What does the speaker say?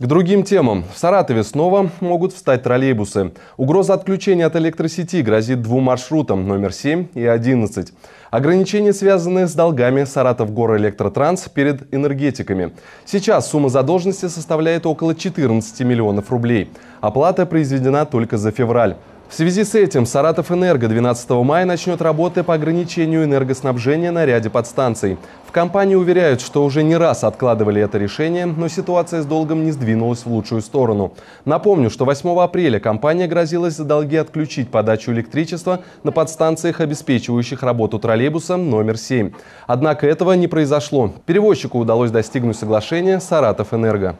К другим темам. В Саратове снова могут встать троллейбусы. Угроза отключения от электросети грозит двум маршрутам, номер 7 и 11. Ограничения, связаны с долгами Саратов Горэлектротранс перед энергетиками. Сейчас сумма задолженности составляет около 14 миллионов рублей. Оплата произведена только за февраль. В связи с этим Саратов Энерго 12 мая начнет работы по ограничению энергоснабжения на ряде подстанций. В компании уверяют, что уже не раз откладывали это решение, но ситуация с долгом не сдвинулась в лучшую сторону. Напомню, что 8 апреля компания грозилась за долги отключить подачу электричества на подстанциях, обеспечивающих работу троллейбуса номер 7. Однако этого не произошло. Перевозчику удалось достигнуть соглашения Саратов Энерго.